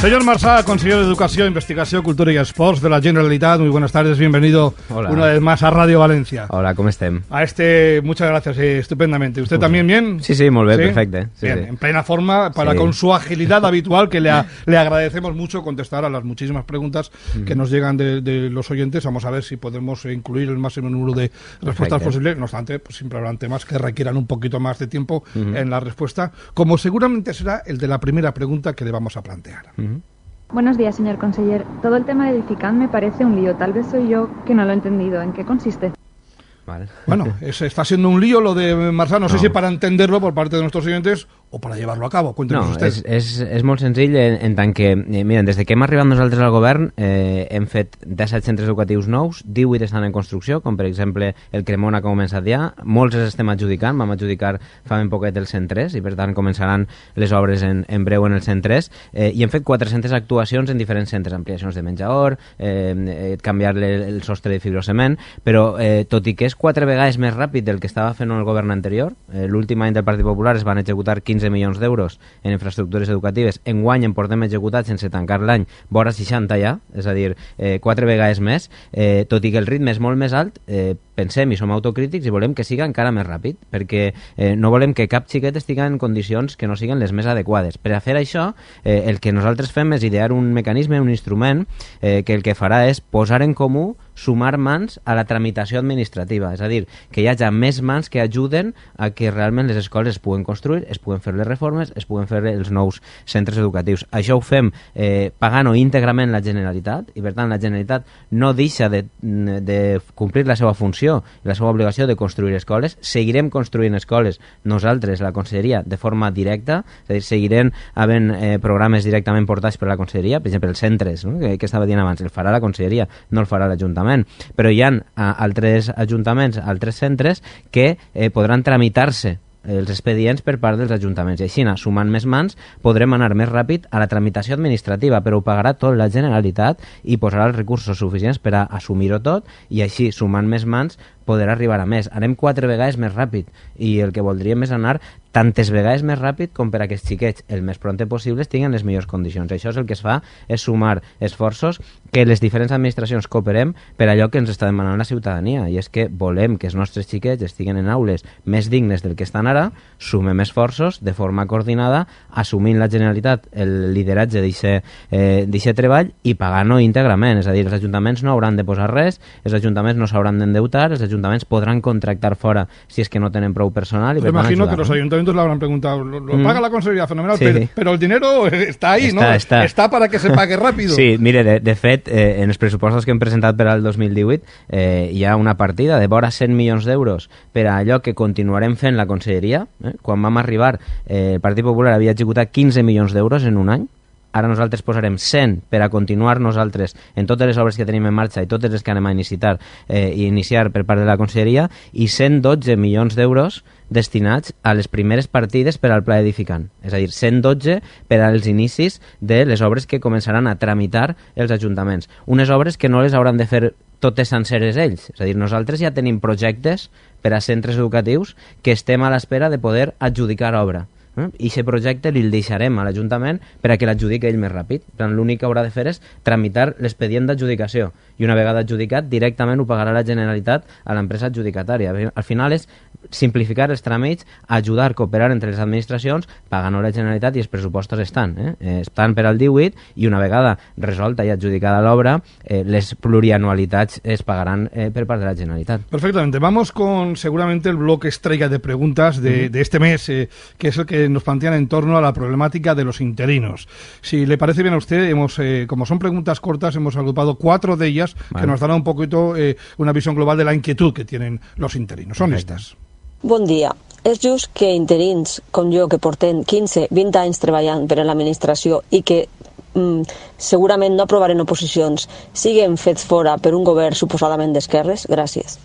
Señor Marsá, consejero de Educación, Investigación, Cultura y Esports de la Generalitat, muy buenas tardes, bienvenido una vez más a Radio Valencia. Hola, ¿cómo estén? A este, muchas gracias, eh, estupendamente. ¿Usted también bien? Sí, sí, muy bien, perfecto. Eh. bien, en plena forma, para con su agilidad habitual, que le, le, agradecemos mucho contestar a las muchísimas preguntas que nos llegan de, los oyentes. Vamos a ver si podemos incluir el máximo número de respuestas posibles. No obstante, pues siempre habrán temas que requieran un poquito más de tiempo en la respuesta, como seguramente será el de la primera pregunta que le vamos a plantear. Buenos días, señor conseller. Todo el tema de Edificant me parece un lío. Tal vez soy yo que no lo he entendido. ¿En qué consiste? Bueno, está siendo un lío lo de Marzano. No, sé si para entenderlo por parte de nuestros oyentes o para llevarlo a cabo? Cuéntanos no, usted. És, és, és molt senzill en, en tant que, eh, miren, des de que hem arribat nosaltres al govern eh, hem fet 17 centres educatius nous, 18 estan en construcció, com per exemple el Cremona que ha començat ja, molts els estem adjudicant, vam adjudicar fa ben poquet el 103 i per tant començaran les obres en, en breu en el 103 eh, i hem fet 400 actuacions en diferents centres, ampliacions de menjador, eh, canviar el, el sostre de fibrocement, però eh, tot i que és quatre vegades més ràpid del que estava fent el govern anterior, eh, l'últim any del Partit Popular es van executar 15 15 milions d'euros en infraestructures educatives. Enguany en portem executat sense tancar l'any vora 60 ja, és a dir, eh, quatre vegades més, eh, tot i que el ritme és molt més alt, eh, pensem i som autocrítics i volem que siga encara més ràpid, perquè eh, no volem que cap xiquet estigui en condicions que no siguin les més adequades. Per a fer això, eh, el que nosaltres fem és idear un mecanisme, un instrument, eh, que el que farà és posar en comú sumar mans a la tramitació administrativa, és a dir, que hi hagi més mans que ajuden a que realment les escoles es puguen construir, es puguen fer les reformes, es puguen fer els nous centres educatius. Això ho fem eh, pagant-ho íntegrament la Generalitat i, per tant, la Generalitat no deixa de, de complir la seva funció i la seva obligació de construir escoles. Seguirem construint escoles nosaltres, la Conselleria, de forma directa, és a dir, seguirem havent eh, programes directament portats per la Conselleria, per exemple, els centres, no? que, que estava dient abans, el farà la Conselleria, no el farà l'Ajuntament l'Ajuntament, però hi ha eh, altres ajuntaments, altres centres, que eh, podran tramitar-se eh, els expedients per part dels ajuntaments. I així, sumant més mans, podrem anar més ràpid a la tramitació administrativa, però ho pagarà tot la Generalitat i posarà els recursos suficients per a assumir-ho tot i així, sumant més mans, poder arribar a més. Anem quatre vegades més ràpid i el que voldríem és anar tantes vegades més ràpid com per a que els xiquets el més pront possible tinguin les millors condicions. Això és el que es fa, és sumar esforços que les diferents administracions cooperem per allò que ens està demanant la ciutadania i és que volem que els nostres xiquets estiguen en aules més dignes del que estan ara, sumem esforços de forma coordinada, assumint la Generalitat el lideratge d'aquest eh, treball i pagant-ho íntegrament, és a dir, els ajuntaments no hauran de posar res, els ajuntaments no s'hauran d'endeutar, els ayuntamientos podrán contractar fuera si es que no tienen pro personal. Y Me imagino que ¿no? los ayuntamientos le habrán preguntado, lo, lo mm. paga la consejería, fenomenal, sí, pero, pero, el dinero está ahí, está, ¿no? Está. está. para que se pague rápido. sí, mire, de, de fet, eh, en els pressupostos que hem presentat per al 2018 eh, hi ha una partida de vora 100 milions d'euros per a allò que continuarem fent la conselleria. Eh? Quan vam arribar, eh, el Partit Popular havia executat 15 milions d'euros en un any, Ara nosaltres posarem 100 per a continuar nosaltres en totes les obres que tenim en marxa i totes les que anem a iniciar, eh, i iniciar per part de la conselleria i 112 milions d'euros destinats a les primeres partides per al pla edificant, és a dir, 112 per als inicis de les obres que començaran a tramitar els ajuntaments. Unes obres que no les hauran de fer totes senceres ells. És a dir, nosaltres ja tenim projectes per a centres educatius que estem a l'espera de poder adjudicar obra. Eh? I aquest projecte li el deixarem a l'Ajuntament per a que l'adjudiqui ell més ràpid. L'únic que haurà de fer és tramitar l'expedient d'adjudicació i una vegada adjudicat directament ho pagarà la Generalitat a l'empresa adjudicatària. Al final és simplificar els tràmits, ajudar a cooperar entre les administracions, pagant la Generalitat i els pressupostos estan. Eh? eh estan per al 18 i una vegada resolta i adjudicada l'obra, eh, les plurianualitats es pagaran eh, per part de la Generalitat. Perfectament. Vamos con seguramente el bloc estrella de preguntas de, mm -hmm. de este mes, eh, que és el que eh, nos plantean en torno a la problemática de los interinos. Si le parece bien a usted, hemos, eh, como son preguntas cortas, hemos agrupado cuatro de ellas vale. que nos darán un poquito eh, una visión global de la inquietud que tienen los interinos. Son Perfecto. estas. Buen día. És just que interins com jo, que portem 15, 20 anys treballant per a l'administració i que mm, segurament no aprovarem oposicions, siguen fets fora per un govern suposadament d'esquerres? Gràcies.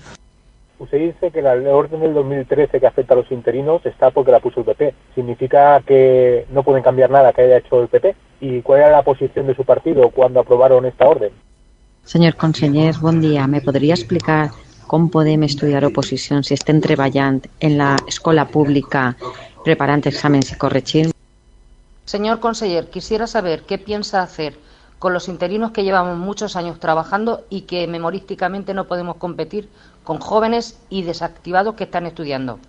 Usted dice que la orden del 2013 que afecta a los interinos está porque la puso el PP. ¿Significa que no pueden cambiar nada que haya hecho el PP? ¿Y cuál era la posición de su partido cuando aprobaron esta orden? Señor consejero, buen día. Me podría explicar cómo podemos estudiar oposición si está treballant en la escuela pública preparando exámenes y corregir? Señor conseller, quisiera saber qué piensa hacer con los interinos que llevamos muchos años trabajando y que memorísticamente no podemos competir con jóvenes y desactivados que están estudiando.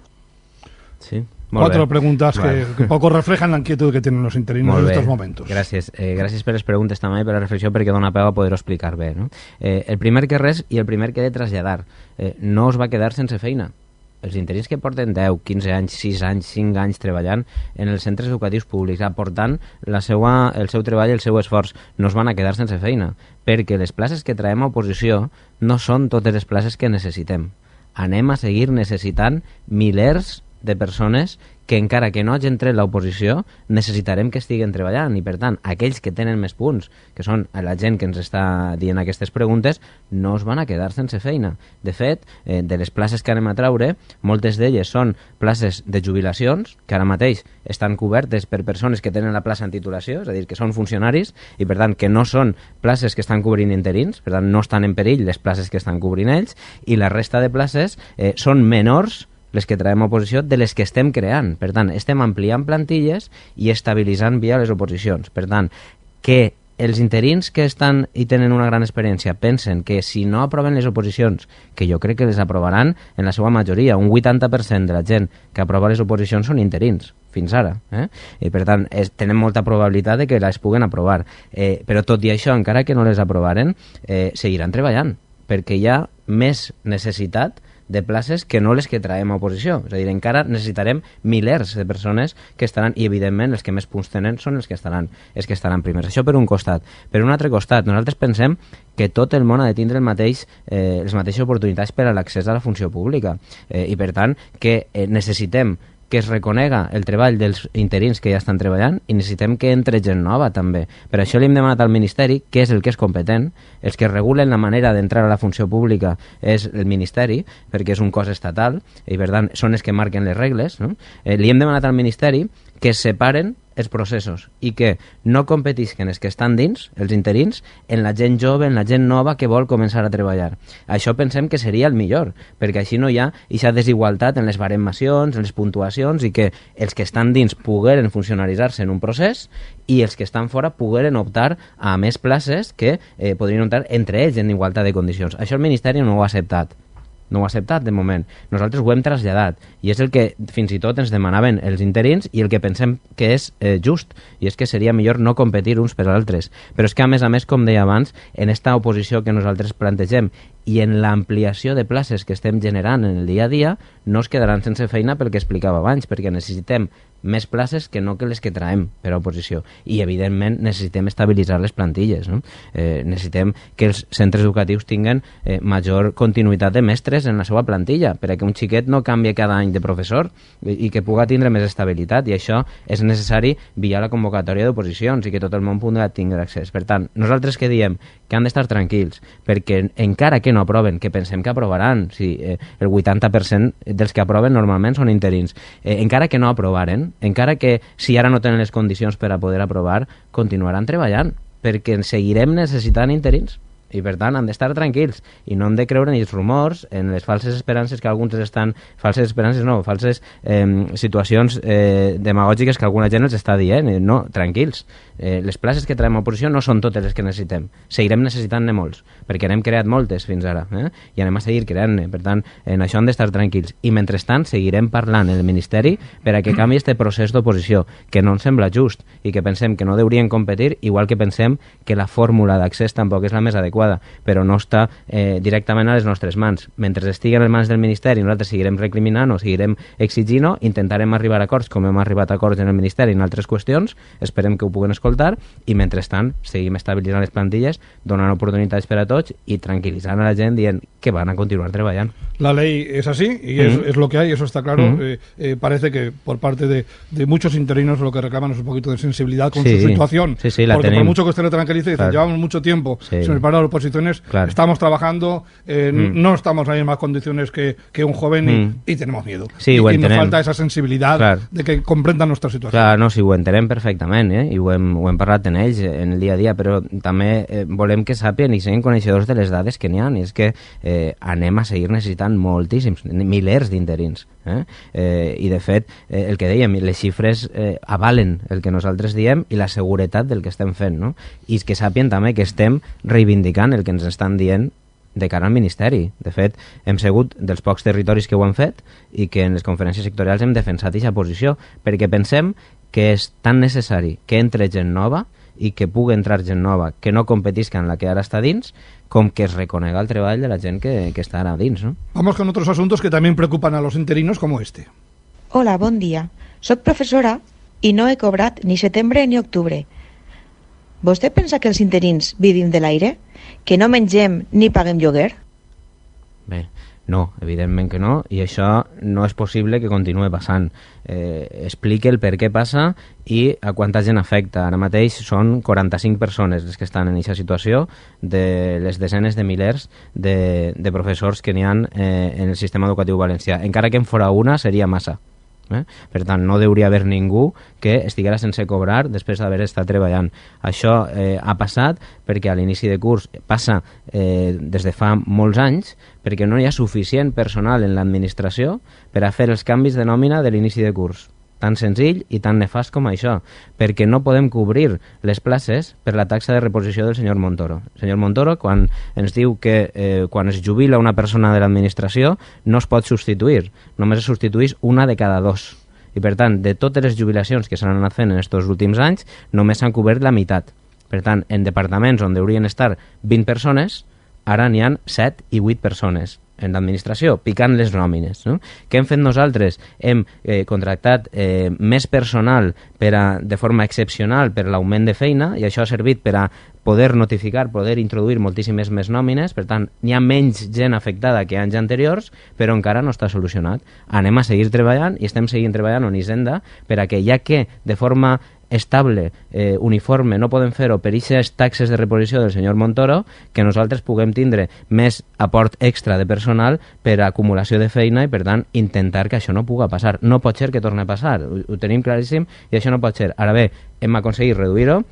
Sí. Cuatro preguntas que, poco reflejan la inquietud que tienen los interinos en estos momentos. Gracias, eh, gracias por las preguntas preguntas también y por la reflexión, porque dona una a poder explicar No? Eh, el primer que res y el primer que de trasladar, eh, no os va a quedar sensefeina? els interins que porten 10, 15 anys, 6 anys, 5 anys treballant en els centres educatius públics, aportant la seua, el seu treball i el seu esforç, no es van a quedar sense feina, perquè les places que traem a oposició no són totes les places que necessitem. Anem a seguir necessitant milers de persones que encara que no hagin tret l'oposició, necessitarem que estiguen treballant i per tant, aquells que tenen més punts, que són la gent que ens està dient aquestes preguntes, no es van a quedar sense feina. De fet, eh, de les places que anem a traure, moltes d'elles són places de jubilacions, que ara mateix estan cobertes per persones que tenen la plaça en titulació, és a dir, que són funcionaris i per tant que no són places que estan cobrint interins, per tant no estan en perill les places que estan cobrint ells i la resta de places eh, són menors les que traiem a oposició, de les que estem creant. Per tant, estem ampliant plantilles i estabilitzant via les oposicions. Per tant, que els interins que estan i tenen una gran experiència pensen que si no aproven les oposicions, que jo crec que les aprovaran en la seva majoria, un 80% de la gent que aprova les oposicions són interins fins ara. Eh? I per tant, es, tenen molta probabilitat de que les puguen aprovar. Eh, però tot i això, encara que no les aprovaren, eh, seguiran treballant, perquè hi ha més necessitat de places que no les que traiem a oposició. És a dir, encara necessitarem milers de persones que estaran, i evidentment els que més punts tenen són els que estaran, els que estaran primers. Això per un costat. Per un altre costat, nosaltres pensem que tot el món ha de tindre el mateix, eh, les mateixes oportunitats per a l'accés a la funció pública. Eh, I per tant, que eh, necessitem que es reconega el treball dels interins que ja estan treballant i necessitem que entre gent nova també. Per això li hem demanat al Ministeri que és el que és competent, els que regulen la manera d'entrar a la funció pública és el Ministeri, perquè és un cos estatal i per tant són els que marquen les regles. No? Eh, li hem demanat al Ministeri que separen els processos i que no competisquen els que estan dins, els interins, en la gent jove, en la gent nova que vol començar a treballar. Això pensem que seria el millor, perquè així no hi ha aquesta desigualtat en les baremacions, en les puntuacions, i que els que estan dins pogueren funcionaritzar-se en un procés i els que estan fora pogueren optar a més places que eh, podrien optar entre ells en igualtat de condicions. Això el Ministeri no ho ha acceptat no ho ha acceptat de moment. Nosaltres ho hem traslladat i és el que fins i tot ens demanaven els interins i el que pensem que és eh, just i és que seria millor no competir uns per altres. Però és que a més a més, com deia abans, en esta oposició que nosaltres plantegem i en l'ampliació de places que estem generant en el dia a dia no es quedaran sense feina pel que explicava abans, perquè necessitem més places que no que les que traem per a oposició. I, evidentment, necessitem estabilitzar les plantilles. No? Eh, necessitem que els centres educatius tinguen eh, major continuïtat de mestres en la seva plantilla, perquè un xiquet no canvia cada any de professor i, i que puga tindre més estabilitat. I això és necessari via la convocatòria d'oposicions i que tot el món pugui tindre accés. Per tant, nosaltres que diem que han d'estar tranquils, perquè encara que no aproven, que pensem que aprovaran, si eh, el 80% dels que aproven normalment són interins, eh, encara que no aprovaren, encara que si ara no tenen les condicions per a poder aprovar, continuaran treballant, perquè seguirem necessitant interins i per tant han d'estar tranquils i no han de creure en els rumors, en les falses esperances que alguns estan... falses esperances no, falses eh, situacions eh, demagògiques que alguna gent els està dient. No, tranquils. Eh, les places que traiem a oposició no són totes les que necessitem. Seguirem necessitant-ne molts perquè n'hem creat moltes fins ara eh? i anem a seguir creant-ne. Per tant, en això hem d'estar tranquils. I mentrestant seguirem parlant en el Ministeri per a que canvi este procés d'oposició, que no ens sembla just i que pensem que no deurien competir, igual que pensem que la fórmula d'accés tampoc és la més adequada, però no està eh, directament a les nostres mans. Mentre estiguen a les mans del Ministeri, nosaltres seguirem recriminant o seguirem exigint-ho, intentarem arribar a acords com hem arribat a acords en el Ministeri en altres qüestions, esperem que ho puguen escoltar i mentrestant seguim estabilitzant les plantilles, donant oportunitats per a tots y tranquilizar a la gente dient que van a continuar trabajando La ley es así y es, lo que hay, eso está claro. Eh, eh, parece que por parte de, de, muchos interinos lo que reclaman es un poquito de sensibilidad con su situación. Sí, sí, la porque por mucho que usted le tranquilice, llevamos mucho tiempo sin oposiciones, estamos trabajando, eh, mm. no estamos en las mismas condiciones que, que un joven y, mm. tenemos miedo. y, y falta esa sensibilidad de que comprendan nuestra situación. Claro, no, si lo perfectamente y eh? i en el día a día pero también eh, volem que y se con ellos coneixedors de les dades que n'hi ha, és que eh, anem a seguir necessitant moltíssims, milers d'interins. Eh? Eh, I, de fet, eh, el que dèiem, les xifres eh, avalen el que nosaltres diem i la seguretat del que estem fent, no? I que sàpien també que estem reivindicant el que ens estan dient de cara al Ministeri. De fet, hem segut dels pocs territoris que ho han fet i que en les conferències sectorials hem defensat aquesta posició, perquè pensem que és tan necessari que entre gent nova, i que pugui entrar gent nova, que no competisca en la que ara està dins, com que es reconega el treball de la gent que, que està ara dins. No? Vamos con otros asuntos que también preocupan a los interinos, como este. Hola, bon dia. Soc professora i no he cobrat ni setembre ni octubre. Vostè pensa que els interins vivim de l'aire? Que no mengem ni paguem lloguer? Bé, no, evidentment que no, i això no és possible que continuï passant. Eh, explique el per què passa i a quanta gent afecta. Ara mateix són 45 persones les que estan en aquesta situació de les desenes de milers de, de professors que n'hi ha eh, en el sistema educatiu valencià. Encara que en fora una seria massa. Eh? Per tant, no hauria haver ningú que estiguera sense cobrar després d'haver estat treballant. Això eh, ha passat perquè a l'inici de curs passa eh, des de fa molts anys perquè no hi ha suficient personal en l'administració per a fer els canvis de nòmina de l'inici de curs tan senzill i tan nefast com això, perquè no podem cobrir les places per la taxa de reposició del senyor Montoro. El senyor Montoro, quan ens diu que eh, quan es jubila una persona de l'administració, no es pot substituir, només es substituís una de cada dos. I, per tant, de totes les jubilacions que s'han anat fent en aquests últims anys, només s'han cobert la meitat. Per tant, en departaments on haurien estar 20 persones, ara n'hi han 7 i 8 persones en l'administració, picant les nòmines. No? Què hem fet nosaltres? Hem eh, contractat eh, més personal per a, de forma excepcional per l'augment de feina i això ha servit per a poder notificar, poder introduir moltíssimes més nòmines, per tant, n'hi ha menys gent afectada que anys anteriors, però encara no està solucionat. Anem a seguir treballant i estem seguint treballant on Hisenda per a que, ja que de forma estable, eh, uniforme, no podem fer-ho per aquestes taxes de reposició del senyor Montoro, que nosaltres puguem tindre més aport extra de personal per a acumulació de feina i, per tant, intentar que això no puga passar. No pot ser que torni a passar, ho, ho tenim claríssim i això no pot ser. Ara bé, hem aconseguit reduir-ho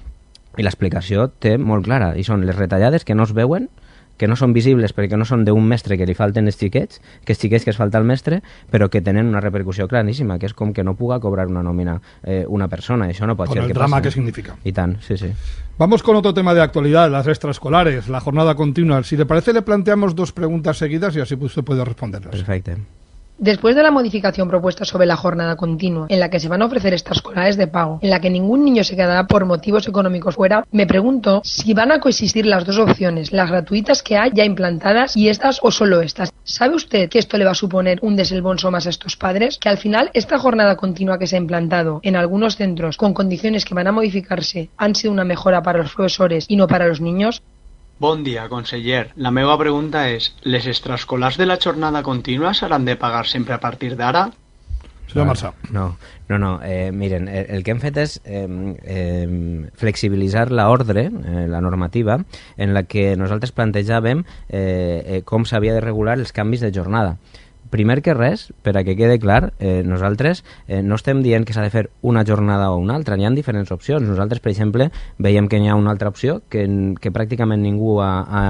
i l'explicació té molt clara, i són les retallades que no es veuen, que no son visibles pero que no son de un mestre que le falten estiquetes que estiquetes que es falta el mestre, pero que tienen una repercusión clarísima, que es como que no puga cobrar una nómina eh, una persona, eso no puede ser el que drama significa. Y tan, sí, sí. Vamos con otro tema de actualidad, las extraescolares, la jornada continua. Si le parece, le planteamos dos preguntas seguidas y así pues usted puede responderlas. Perfecto. Después de la modificación propuesta sobre la jornada continua, en la que se van a ofrecer estas escolares de pago, en la que ningún niño se quedará por motivos económicos fuera, me pregunto si van a coexistir las dos opciones, las gratuitas que hay ya implantadas y estas o solo estas. ¿Sabe usted que esto le va a suponer un deselbonso más a estos padres? Que al final esta jornada continua que se ha implantado en algunos centros con condiciones que van a modificarse han sido una mejora para los profesores y no para los niños. Bon dia, conseller. La meva pregunta és, les extraescolars de la jornada contínua seran de pagar sempre a partir d'ara? Senyor ah, Marçà. No, no, no. Eh, miren, eh, el que hem fet és eh, eh, flexibilitzar l'ordre, eh, la normativa, en la que nosaltres plantejàvem eh, eh, com s'havia de regular els canvis de jornada primer que res, per a que quede clar, eh, nosaltres eh, no estem dient que s'ha de fer una jornada o una altra, n'hi ha diferents opcions. Nosaltres, per exemple, veiem que n'hi ha una altra opció que, que pràcticament ningú ha, ha,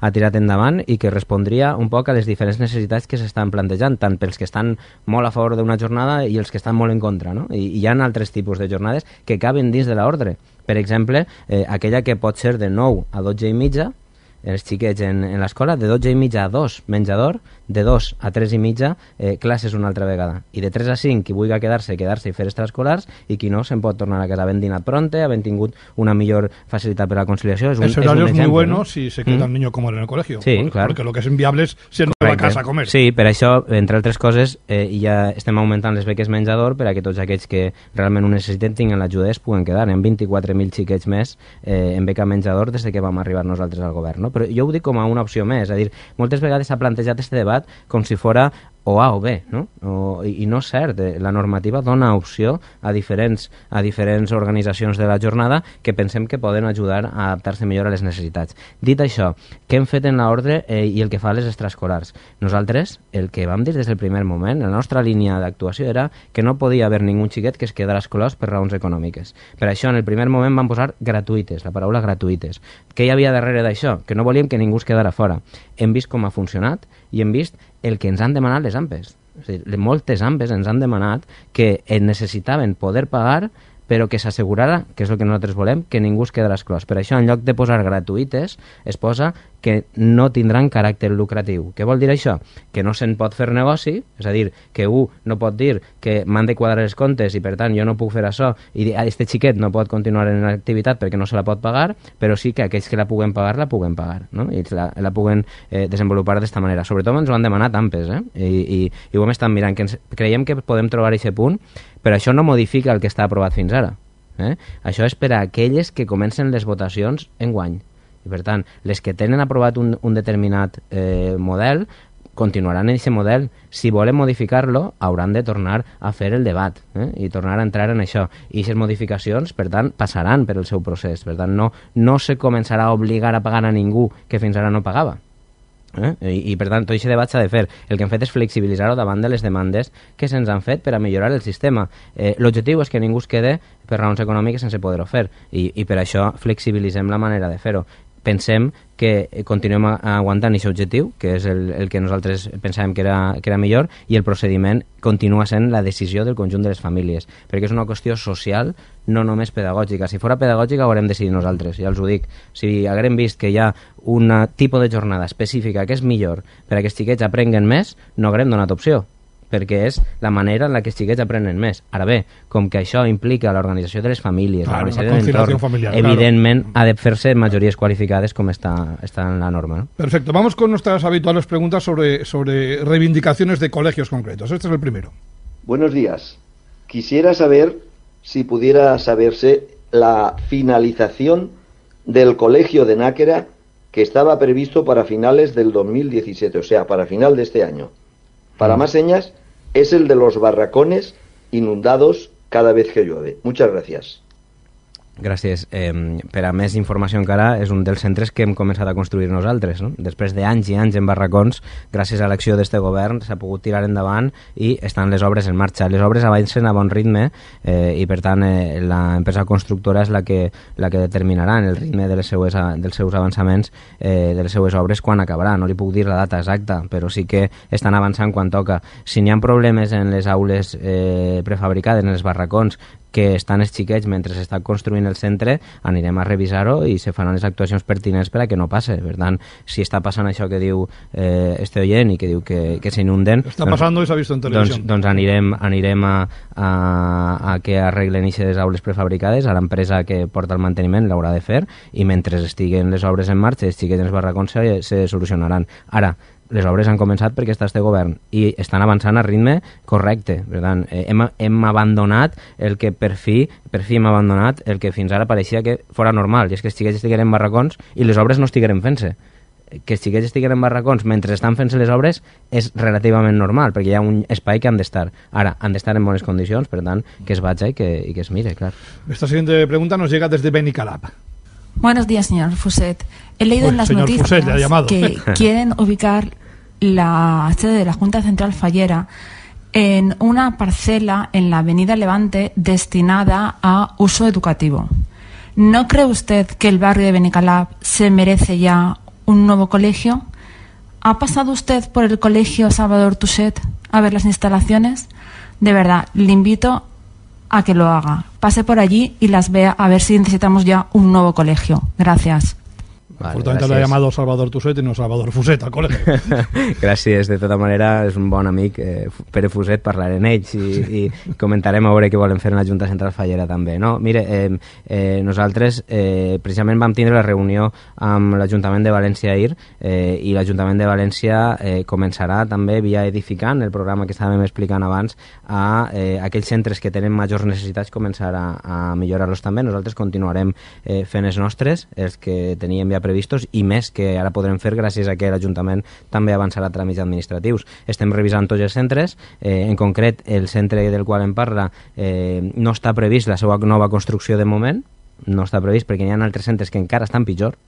ha tirat endavant i que respondria un poc a les diferents necessitats que s'estan plantejant, tant pels que estan molt a favor d'una jornada i els que estan molt en contra. No? I, I hi ha altres tipus de jornades que caben dins de l'ordre. Per exemple, eh, aquella que pot ser de 9 a 12 i mitja, els xiquets en, en l'escola, de 12 i mitja a 2, menjador, de 2 a 3 i mitja, eh, classes una altra vegada. I de 3 a 5, qui vulgui quedar-se, quedar-se i fer extraescolars, i qui no, se'n pot tornar a casa ben dinat pronte, havent tingut una millor facilitat per a la conciliació. És un, el horario és, exemple, muy bueno ¿no? si se queda mm. el niño como en el colegio. Sí, pues, claro. Porque lo que es inviable es se no va a casa a comer. Sí, per això, entre altres coses, eh, ja estem augmentant les beques menjador per a que tots aquells que realment ho necessiten tinguin l'ajuda es puguen quedar. Hi ha 24.000 xiquets més eh, en beca menjador des de que vam arribar nosaltres al govern. No? no? però jo ho dic com a una opció més, és a dir, moltes vegades s'ha plantejat aquest debat com si fora o A o B, no? O, i, I no és cert, eh? la normativa dona opció a diferents, a diferents organitzacions de la jornada que pensem que poden ajudar a adaptar-se millor a les necessitats. Dit això, què hem fet en l'ordre eh, i el que fa les extraescolars? Nosaltres, el que vam dir des del primer moment, la nostra línia d'actuació era que no podia haver ningú xiquet que es quedara escolars per raons econòmiques. Per això, en el primer moment vam posar gratuïtes, la paraula gratuïtes. Què hi havia darrere d'això? Que no volíem que ningú es quedara fora. Hem vist com ha funcionat i hem vist el que ens han demanat les les AMPEs. És sigui, moltes AMPEs ens han demanat que necessitaven poder pagar però que s'assegurarà, que és el que nosaltres volem, que ningú es quedarà esclòs. Per això, en lloc de posar gratuïtes, es posa que no tindran caràcter lucratiu. Què vol dir això? Que no se'n pot fer negoci, és a dir, que un no pot dir que m'han de quadrar els comptes i per tant jo no puc fer això i dir, este xiquet no pot continuar en l'activitat perquè no se la pot pagar, però sí que aquells que la puguen pagar, la puguen pagar, no? I la, la puguen eh, desenvolupar d'esta manera. Sobretot ens ho han demanat ampes, eh? I, i, i ho hem estat mirant, que ens, creiem que podem trobar aquest punt però això no modifica el que està aprovat fins ara. Eh? Això és per a aquelles que comencen les votacions en guany. I, per tant, les que tenen aprovat un, un determinat eh, model continuaran en aquest model. Si volen modificar-lo, hauran de tornar a fer el debat eh? i tornar a entrar en això. I aquestes modificacions, per tant, passaran per el seu procés. Per tant, no, no se començarà a obligar a pagar a ningú que fins ara no pagava. Eh? I, I, per tant, tot aquest debat s'ha de fer. El que hem fet és flexibilitzar-ho davant de les demandes que se'ns han fet per a millorar el sistema. Eh, L'objectiu és que ningú es quede per raons econòmiques sense poder-ho fer i, i per això flexibilitzem la manera de fer-ho pensem que continuem aguantant aquest objectiu, que és el, el que nosaltres pensàvem que era, que era millor, i el procediment continua sent la decisió del conjunt de les famílies, perquè és una qüestió social, no només pedagògica. Si fora pedagògica ho haurem decidit nosaltres, ja els ho dic. Si haguem vist que hi ha un tipus de jornada específica que és millor per a que els xiquets aprenguen més, no haurem donat opció ...porque es la manera en la que Chiquete aprende en mes. ...ahora ve, que eso implica organización de las familias... la de las familiar, ...evidentemente ha de hacerse como está, está en la norma. Perfecto, vamos con nuestras habituales preguntas sobre, sobre reivindicaciones de colegios concretos. Este es el primero. Buenos días. Quisiera saber si pudiera saberse la finalización del colegio de Náquera que estaba previsto para finales del 2017, o sea, para final de este año. Para más señas, es el de los barracones inundados cada vez que llueve. Muchas gracias. Gràcies. Eh, per a més informació encara, és un dels centres que hem començat a construir nosaltres. No? Després d'anys i anys en barracons, gràcies a l'acció d'este govern s'ha pogut tirar endavant i estan les obres en marxa. Les obres avancen a bon ritme eh, i, per tant, eh, l'empresa constructora és la que, la que determinarà el ritme de les seues, dels seus avançaments, eh, de les seues obres, quan acabarà. No li puc dir la data exacta, però sí que estan avançant quan toca. Si n'hi ha problemes en les aules eh, prefabricades, en els barracons, que estan els xiquets mentre s'està construint el centre, anirem a revisar-ho i se faran les actuacions pertinents per a que no passe. Per tant, si està passant això que diu eh, este oient i que diu que, que s'inunden... Està doncs, passant i s'ha vist en doncs, televisió. Doncs, doncs anirem, anirem a, a, a que arreglen aquestes aules prefabricades, a l'empresa que porta el manteniment l'haurà de fer, i mentre estiguen les obres en marxa, els xiquets en els barracons se, se solucionaran. Ara, les obres han començat perquè està este govern i estan avançant a ritme correcte. Per tant, eh, hem, hem abandonat el que per fi, per fi hem abandonat el que fins ara pareixia que fora normal, i és que els xiquets en barracons i les obres no estiguen fent-se que els xiquets en barracons mentre estan fent-se les obres és relativament normal, perquè hi ha un espai que han d'estar. Ara, han d'estar en bones condicions, per tant, que es vagi i que, i que es mire, clar. Esta siguiente pregunta nos llega desde Benicalap. Buenos días, señor Fuset. He leído Uy, en las noticias Fuset, que quieren ubicar la sede de la Junta Central Fallera en una parcela en la Avenida Levante destinada a uso educativo. ¿No cree usted que el barrio de Benicalap se merece ya un nuevo colegio? ¿Ha pasado usted por el colegio Salvador Tuset a ver las instalaciones? De verdad, le invito a que lo haga. Pase por allí y las vea a ver si necesitamos ya un nuevo colegio. Gracias. Vale, lo ha llamado Salvador Tuset i no Salvador Fuset, al colegio. gracias, de toda manera és un bon amic. Eh, Pere Fuset, hablaré amb ellos i, sí. i comentarem ahora qué què volen fer en la Junta Central Fallera també. No, mire, eh, eh, nosaltres eh, precisament vam tener la reunió amb l'Ajuntament de València ir eh, i l'Ajuntament de València eh, començarà també via Edificant, el programa que estábamos explicant abans, a eh, aquells centres que tenen mayores necessitats comenzar a, a millorar-los també. Nosaltres continuarem eh, fent nostres, els que teníem ya previstos i més que ara podrem fer gràcies a que l'Ajuntament també avançarà tràmits administratius. Estem revisant tots els centres, eh, en concret el centre del qual em parla eh, no està previst la seva nova construcció de moment, no està previst perquè hi ha altres centres que encara estan pitjor,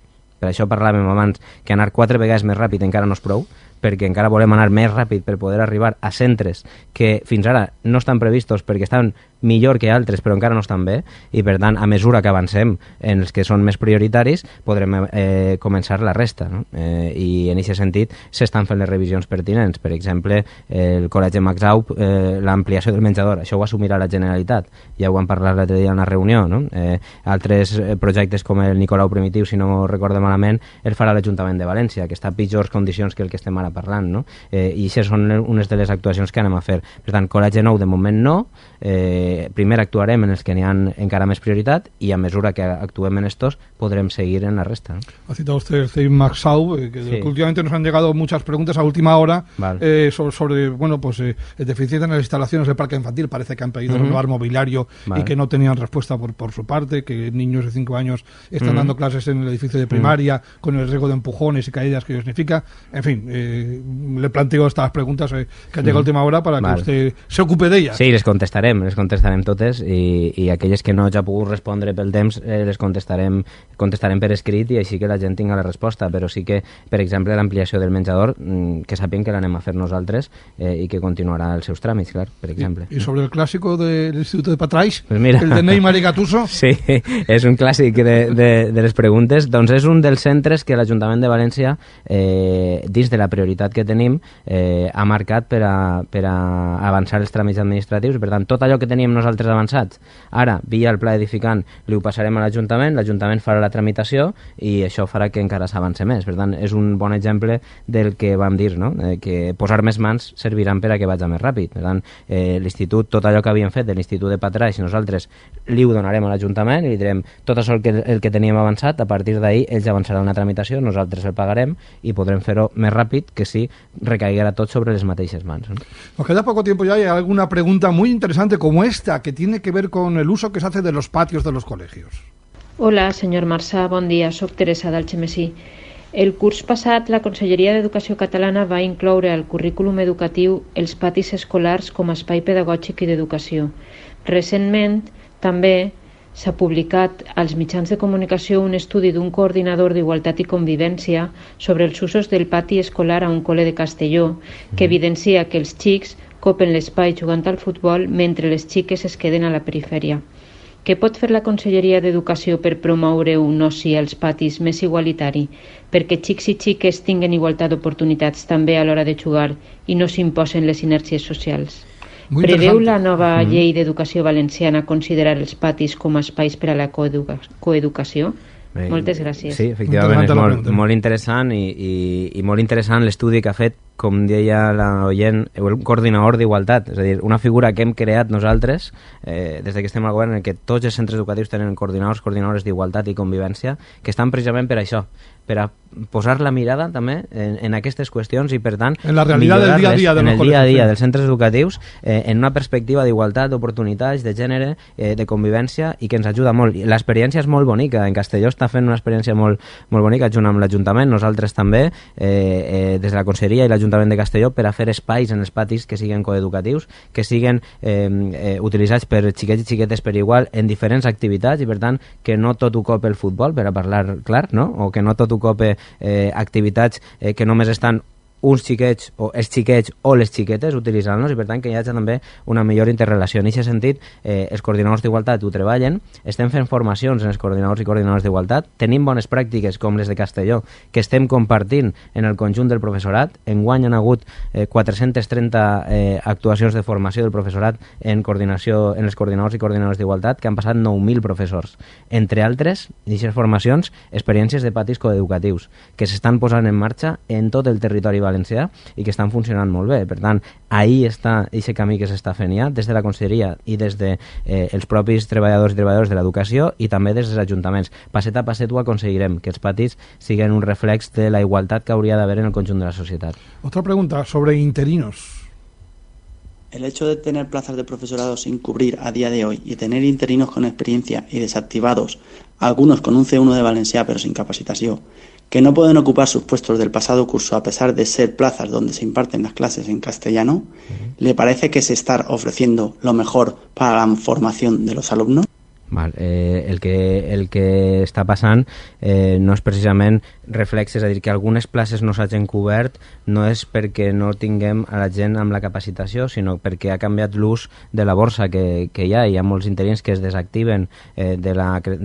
per això parlàvem abans que anar quatre vegades més ràpid encara no és prou, perquè encara volem anar més ràpid per poder arribar a centres que fins ara no estan previstos perquè estan millor que altres, però encara no estan bé, i per tant, a mesura que avancem en els que són més prioritaris, podrem eh, començar la resta. No? Eh, I en aquest sentit s'estan fent les revisions pertinents. Per exemple, eh, el Col·legi Max Aup, eh, l'ampliació del menjador, això ho assumirà la Generalitat. Ja ho vam parlar l'altre dia en una reunió. No? Eh, altres eh, projectes com el Nicolau Primitiu, si no recordo malament, el farà l'Ajuntament de València, que està a pitjors condicions que el que estem ara parlant. No? Eh, I això són unes de les actuacions que anem a fer. Per tant, Col·legi Nou de moment no, eh, primero actuaremos en los que n'hi en encara més prioridad y a mesura que actuemos en estos podremos seguir en la resta. Ha citado usted Maxau, eh, que, últimamente nos han llegado muchas preguntas a última hora eh, sobre, bueno, pues eh, el déficit en las instalaciones del parque infantil. Parece que han pedido renovar mobiliario y que no tenían respuesta por, por su parte, que niños de 5 años están dando clases en el edificio de primaria con el riesgo de empujones y caídas que ello significa. En fin, le planteo estas preguntas que han llegado a última hora para que usted se ocupe de ellas. Sí, les contestaremos. les contestaré contestarem totes i, i aquelles que no ja pogut respondre pel temps eh, les contestarem, contestarem per escrit i així que la gent tinga la resposta, però sí que, per exemple, l'ampliació del menjador, mm, que sapien que l'anem a fer nosaltres eh, i que continuarà els seus tràmits, clar, per exemple. I, i sobre el clàssico de l'Institut de Patraix, pues mira, el de Neymar i Gattuso? Sí, és un clàssic de, de, de les preguntes. Doncs és un dels centres que l'Ajuntament de València, eh, dins de la prioritat que tenim, eh, ha marcat per a, per a avançar els tràmits administratius. Per tant, tot allò que tenim nosaltres avançat. Ara, via el pla edificant, li ho passarem a l'Ajuntament, l'Ajuntament farà la tramitació i això farà que encara s'avance més. Per tant, és un bon exemple del que vam dir, no? eh, que posar més mans serviran per a que vagi més ràpid. Per tant, eh, l'Institut, tot allò que havíem fet de l'Institut de Patraix, nosaltres li ho donarem a l'Ajuntament i li direm tot això el que, el que teníem avançat, a partir d'ahir ells avançaran la tramitació, nosaltres el pagarem i podrem fer-ho més ràpid que si recaiguera tot sobre les mateixes mans. No? Nos queda poco tiempo ya y alguna pregunta muy interesante como es esta que tiene que ver con el uso que se hace de los patios de los colegios. Hola, senyor Marçà, bon dia. Soc Teresa del El curs passat, la Conselleria d'Educació Catalana va incloure al currículum educatiu els patis escolars com a espai pedagògic i d'educació. Recentment, també s'ha publicat als mitjans de comunicació un estudi d'un coordinador d'Igualtat i Convivència sobre els usos del pati escolar a un col·le de Castelló, que mm. evidencia que els xics copen l'espai jugant al futbol mentre les xiques es queden a la perifèria. Què pot fer la Conselleria d'Educació per promoure un oci als patis més igualitari, perquè xics i xiques tinguen igualtat d'oportunitats també a l'hora de jugar i no s'imposen les inèrcies socials? Muy Preveu la nova mm. llei d'educació valenciana considerar els patis com a espais per a la coeducació? Moltes gràcies. Sí, efectivament, és tota molt, molt interessant i, i, i molt interessant l'estudi que ha fet com deia la oient, un coordinador d'igualtat, és a dir, una figura que hem creat nosaltres eh, des que estem al govern en què tots els centres educatius tenen coordinadors, coordinadores d'igualtat i convivència, que estan precisament per això, per a posar la mirada també en, en aquestes qüestions i per tant en la realitat del dia a dia, de en el dia a dia dels centres educatius eh, en una perspectiva d'igualtat, d'oportunitats, de gènere, eh, de convivència i que ens ajuda molt. L'experiència és molt bonica, en Castelló està fent una experiència molt, molt bonica junt amb l'Ajuntament, nosaltres també, eh, eh, des de la Conselleria i la l'Ajuntament de Castelló per a fer espais en els patis que siguin coeducatius, que siguin eh, eh, utilitzats per xiquets i xiquetes per igual en diferents activitats i, per tant, que no tot ho cop el futbol, per a parlar clar, no? o que no tot ho cop eh, activitats eh, que només estan uns xiquets o els xiquets o les xiquetes utilitzant-los i per tant que hi hagi també una millor interrelació. En aquest sentit, eh, els coordinadors d'igualtat ho treballen, estem fent formacions en els coordinadors i coordinadores d'igualtat, tenim bones pràctiques com les de Castelló que estem compartint en el conjunt del professorat, en guany han hagut eh, 430 eh, actuacions de formació del professorat en coordinació en els coordinadors i coordinadores d'igualtat que han passat 9.000 professors. Entre altres, d'aquestes formacions, experiències de patis coeducatius que s'estan posant en marxa en tot el territori valencià Valencià i que estan funcionant molt bé. Per tant, ahir està aquest camí que s'està fent ja, des de la conselleria i des de, eh, els propis treballadors i treballadores de l'educació i també des dels ajuntaments. Passet a passet ho aconseguirem, que els patis siguin un reflex de la igualtat que hauria d'haver en el conjunt de la societat. Otra pregunta sobre interinos. El hecho de tener plazas de profesorado sin cubrir a día de hoy y tener interinos con experiencia y desactivados, algunos con un C1 de Valencia pero sin capacitación, que no pueden ocupar sus puestos del pasado curso a pesar de ser plazas donde se imparten las clases en castellano, ¿le parece que se está ofreciendo lo mejor para la formación de los alumnos? Val. Eh, el, que, el que està passant eh, no és precisament reflex, és a dir, que algunes places no s'hagin cobert no és perquè no tinguem a la gent amb la capacitació, sinó perquè ha canviat l'ús de la borsa que, que hi ha. Hi ha molts interins que es desactiven eh, de l'adjudicació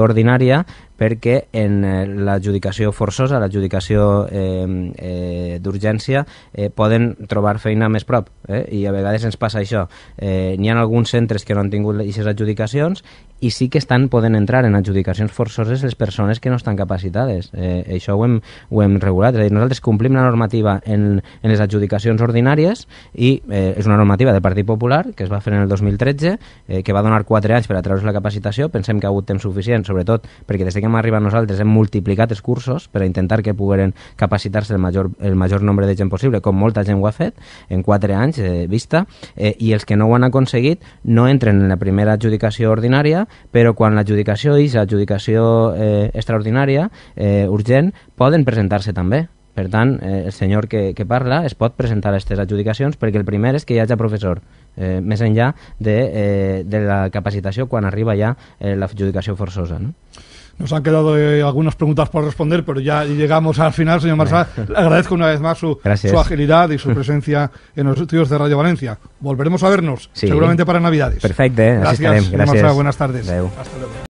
la, de la, mm, de ordinària perquè en eh, l'adjudicació forçosa, l'adjudicació eh, eh, d'urgència, eh, poden trobar feina més prop. Eh? I a vegades ens passa això. Eh, N'hi ha alguns centres que no han tingut aquestes adjudicacions i sí que estan poden entrar en adjudicacions forçoses les persones que no estan capacitades. Eh, això ho hem, ho hem regulat. És a dir, nosaltres complim la normativa en, en les adjudicacions ordinàries i eh, és una normativa del Partit Popular que es va fer en el 2013, eh, que va donar 4 anys per a treure la capacitació. Pensem que ha hagut temps suficient, sobretot perquè des que hem arribat nosaltres hem multiplicat els cursos per a intentar que pogueren capacitar-se el major, el major nombre de gent possible, com molta gent ho ha fet, en quatre anys eh, vista, eh, i els que no ho han aconseguit no entren en la primera adjudicació ordinària, però quan l'adjudicació és adjudicació eh, extraordinària, eh, urgent, poden presentar-se també. Per tant, eh, el senyor que, que parla es pot presentar a aquestes adjudicacions perquè el primer és que hi hagi professor, eh, més enllà de, eh, de la capacitació quan arriba ja eh, l'adjudicació forçosa. No? Nos han quedado eh, algunas preguntas por responder, pero ya llegamos al final, señor Marsal. Le agradezco una vez más su, agilidad y su presencia en los estudios de Radio Valencia. Volveremos a vernos, seguramente para Navidades. Perfecto, eh, gracias. señor buenas tardes. Hasta luego.